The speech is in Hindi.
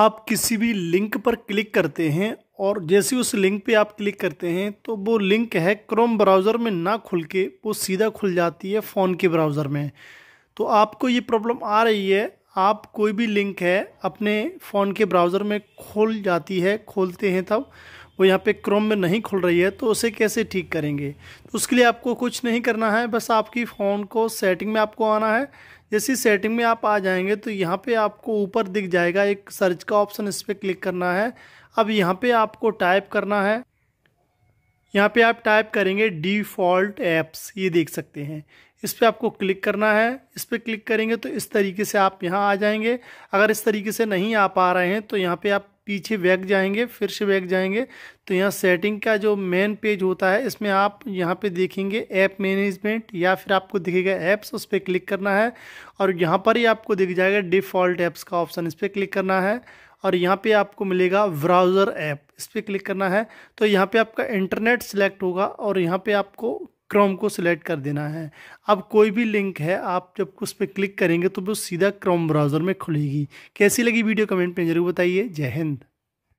आप किसी भी लिंक पर क्लिक करते हैं और जैसे उस लिंक पे आप क्लिक करते हैं तो वो लिंक है क्रोम ब्राउज़र में ना खुल के वो सीधा खुल जाती है फ़ोन के ब्राउज़र में तो आपको ये प्रॉब्लम आ रही है आप कोई भी लिंक है अपने फ़ोन के ब्राउज़र में खोल जाती है खोलते हैं तब वो यहाँ पे क्रोम में नहीं खुल रही है तो उसे कैसे ठीक करेंगे तो उसके लिए आपको कुछ नहीं करना है बस आपकी फ़ोन को सेटिंग में आपको आना है जैसे सेटिंग में आप आ जाएंगे तो यहाँ पे आपको ऊपर दिख जाएगा एक सर्च का ऑप्शन इस पर क्लिक करना है अब यहाँ पे आपको टाइप करना है यहाँ पे आप टाइप करेंगे डिफ़ॉल्ट ऐप्स ये देख सकते हैं इस पर आपको क्लिक करना है इस पर क्लिक करेंगे तो इस तरीके से आप यहाँ आ जाएंगे अगर इस तरीके से नहीं आ पा रहे हैं तो यहाँ पे आप पीछे बैक जाएंगे फिर से बैक जाएंगे तो यहाँ सेटिंग का जो मेन पेज होता है इसमें आप यहाँ पे देखेंगे ऐप मैनेजमेंट या फिर आपको दिखेगा ऐप्स उस पर क्लिक करना है और यहाँ पर ही आपको दिख जाएगा डिफ़ॉल्ट ऐप्स का ऑप्शन इस पर क्लिक करना है और यहाँ पे आपको मिलेगा ब्राउज़र ऐप इस पर क्लिक करना है तो यहाँ पे आपका इंटरनेट सेलेक्ट होगा और यहाँ पे आपको क्रोम को सिलेक्ट कर देना है अब कोई भी लिंक है आप जब उस पर क्लिक करेंगे तो वो सीधा क्रोम ब्राउज़र में खुलेगी कैसी लगी वीडियो कमेंट में ज़रूर बताइए जय हिंद